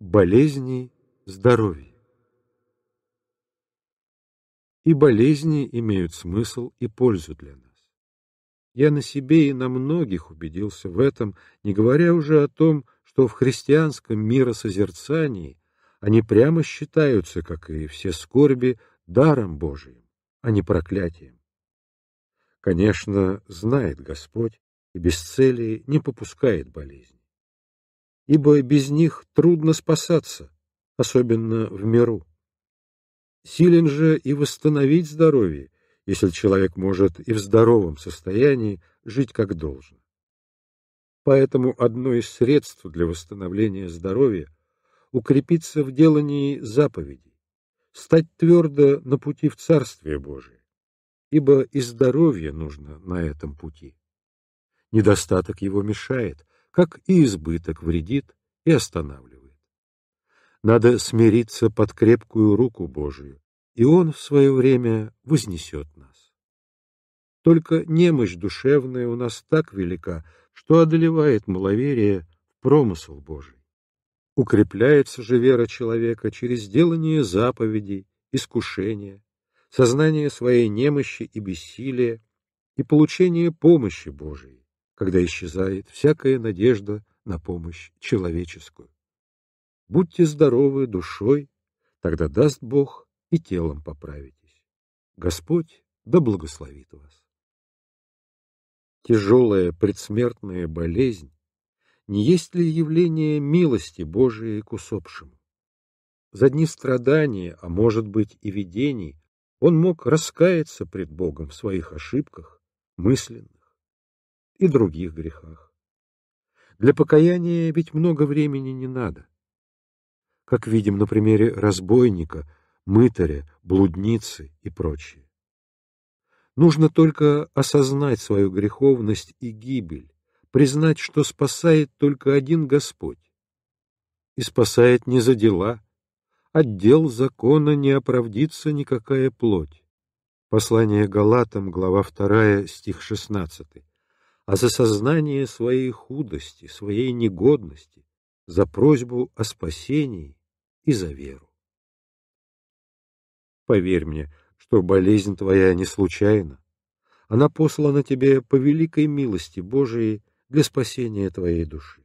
болезни, здоровье. И болезни имеют смысл и пользу для нас. Я на себе и на многих убедился в этом, не говоря уже о том, что в христианском миросозерцании они прямо считаются, как и все скорби, даром Божиим, а не проклятием. Конечно, знает Господь и без цели не попускает болезни ибо без них трудно спасаться, особенно в миру. Силен же и восстановить здоровье, если человек может и в здоровом состоянии жить как должен. Поэтому одно из средств для восстановления здоровья — укрепиться в делании заповедей, стать твердо на пути в Царствие Божие, ибо и здоровье нужно на этом пути. Недостаток его мешает, как и избыток вредит и останавливает. Надо смириться под крепкую руку Божию, и Он в свое время вознесет нас. Только немощь душевная у нас так велика, что одолевает маловерие в промысл Божий. Укрепляется же вера человека через делание заповедей, искушения, сознание своей немощи и бессилия и получение помощи Божией когда исчезает всякая надежда на помощь человеческую. Будьте здоровы душой, тогда даст Бог и телом поправитесь. Господь да благословит вас. Тяжелая предсмертная болезнь не есть ли явление милости Божией к усопшему? За дни страдания, а может быть и видений, он мог раскаяться пред Богом в своих ошибках, мысленно и других грехах. Для покаяния ведь много времени не надо. Как видим на примере разбойника, мытаря, блудницы и прочее. Нужно только осознать свою греховность и гибель, признать, что спасает только один Господь. И спасает не за дела, от дел закона не оправдится никакая плоть. Послание Галатам, глава 2, стих 16 а за сознание своей худости, своей негодности, за просьбу о спасении и за веру. Поверь мне, что болезнь твоя не случайна. Она послана тебе по великой милости Божией для спасения твоей души.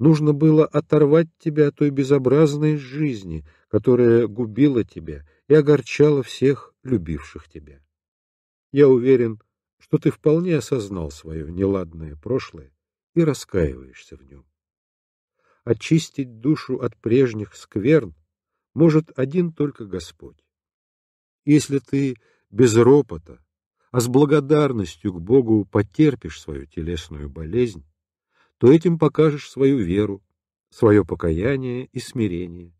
Нужно было оторвать тебя от той безобразной жизни, которая губила тебя и огорчала всех любивших тебя. Я уверен, что ты вполне осознал свое неладное прошлое и раскаиваешься в нем. Очистить душу от прежних скверн может один только Господь. Если ты без ропота, а с благодарностью к Богу потерпишь свою телесную болезнь, то этим покажешь свою веру, свое покаяние и смирение,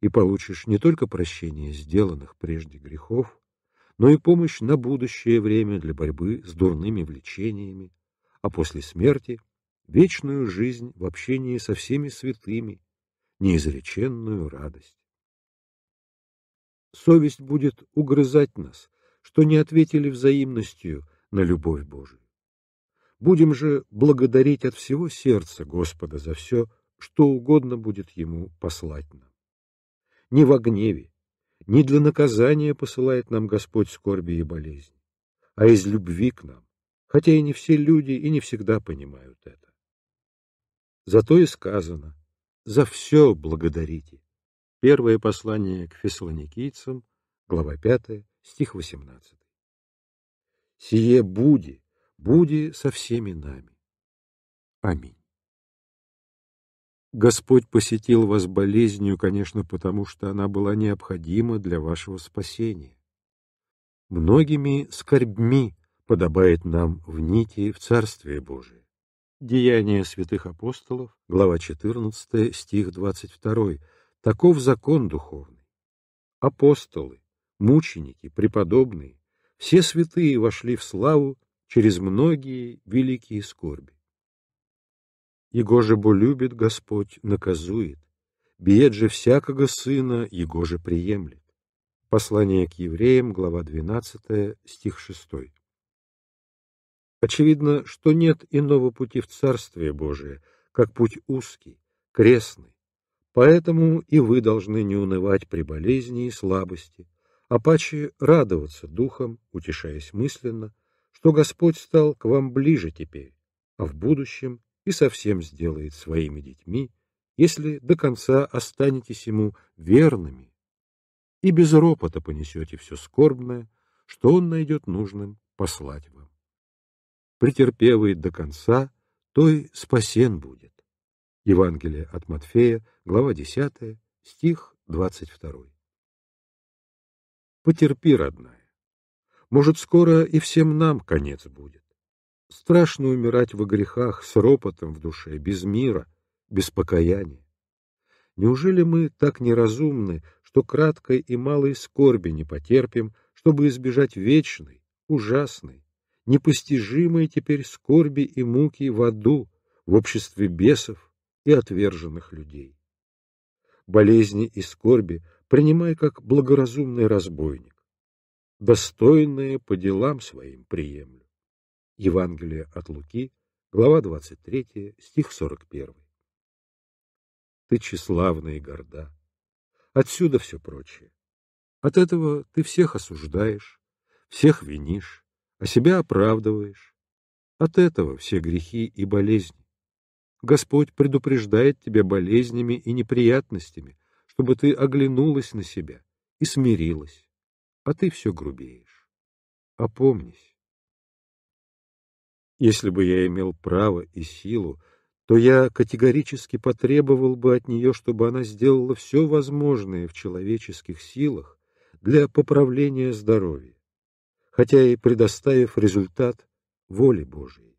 и получишь не только прощение сделанных прежде грехов, но и помощь на будущее время для борьбы с дурными влечениями, а после смерти — вечную жизнь в общении со всеми святыми, неизреченную радость. Совесть будет угрызать нас, что не ответили взаимностью на любовь Божию. Будем же благодарить от всего сердца Господа за все, что угодно будет Ему послать нам. Не во гневе, не для наказания посылает нам Господь скорби и болезни, а из любви к нам, хотя и не все люди и не всегда понимают это. Зато и сказано «За все благодарите». Первое послание к фессалоникийцам, глава 5, стих 18. «Сие буди, буди со всеми нами». Аминь. Господь посетил вас болезнью, конечно, потому что она была необходима для вашего спасения. Многими скорбьми подобает нам в нити в Царствие Божие. Деяния святых апостолов, глава 14, стих 22. Таков закон духовный. Апостолы, мученики, преподобные, все святые вошли в славу через многие великие скорби. Его же бо любит Господь, наказует. Бьет же всякого сына, его же приемлет. Послание к евреям, глава 12, стих 6. Очевидно, что нет иного пути в Царствие Божие, как путь узкий, крестный. Поэтому и вы должны не унывать при болезни и слабости, а паче радоваться духом, утешаясь мысленно, что Господь стал к вам ближе теперь, а в будущем и совсем сделает своими детьми, если до конца останетесь ему верными и без ропота понесете все скорбное, что он найдет нужным послать вам. Претерпевый до конца, той спасен будет. Евангелие от Матфея, глава 10, стих 22. Потерпи, родная. Может, скоро и всем нам конец будет. Страшно умирать во грехах с ропотом в душе, без мира, без покаяния. Неужели мы так неразумны, что краткой и малой скорби не потерпим, чтобы избежать вечной, ужасной, непостижимой теперь скорби и муки в аду, в обществе бесов и отверженных людей? Болезни и скорби принимай как благоразумный разбойник. Достойное по делам своим приемлю Евангелие от Луки, глава 23, стих 41. Ты тщеславна и горда. Отсюда все прочее. От этого ты всех осуждаешь, всех винишь, а себя оправдываешь. От этого все грехи и болезни. Господь предупреждает тебя болезнями и неприятностями, чтобы ты оглянулась на себя и смирилась, а ты все грубеешь. Опомнись. Если бы я имел право и силу, то я категорически потребовал бы от нее, чтобы она сделала все возможное в человеческих силах для поправления здоровья, хотя и предоставив результат воле Божией.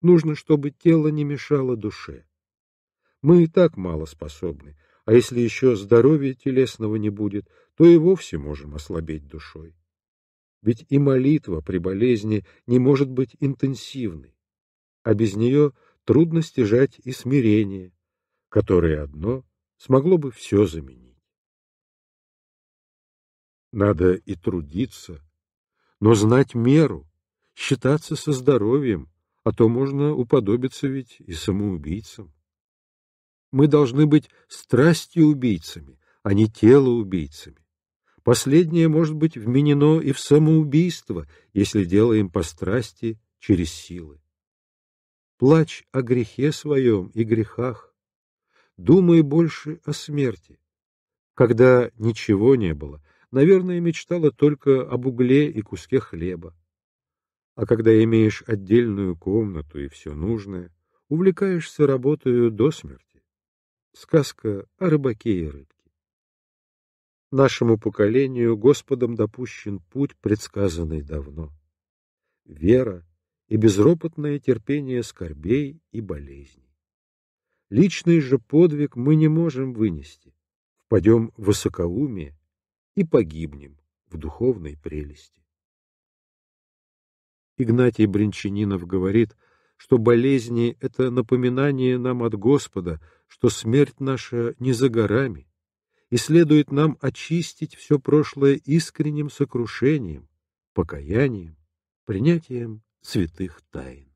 Нужно, чтобы тело не мешало душе. Мы и так мало способны, а если еще здоровья телесного не будет, то и вовсе можем ослабеть душой. Ведь и молитва при болезни не может быть интенсивной, а без нее трудно стяжать и смирение, которое одно смогло бы все заменить. Надо и трудиться, но знать меру, считаться со здоровьем, а то можно уподобиться ведь и самоубийцам. Мы должны быть страстью убийцами, а не тело убийцами. Последнее может быть вменено и в самоубийство, если делаем по страсти через силы. Плачь о грехе своем и грехах, думай больше о смерти. Когда ничего не было, наверное, мечтала только об угле и куске хлеба. А когда имеешь отдельную комнату и все нужное, увлекаешься работою до смерти. Сказка о рыбаке и рыбке. Нашему поколению Господом допущен путь, предсказанный давно. Вера и безропотное терпение скорбей и болезней. Личный же подвиг мы не можем вынести, впадем в высокоумие и погибнем в духовной прелести. Игнатий Бринчанинов говорит, что болезни — это напоминание нам от Господа, что смерть наша не за горами, и следует нам очистить все прошлое искренним сокрушением, покаянием, принятием святых тайн.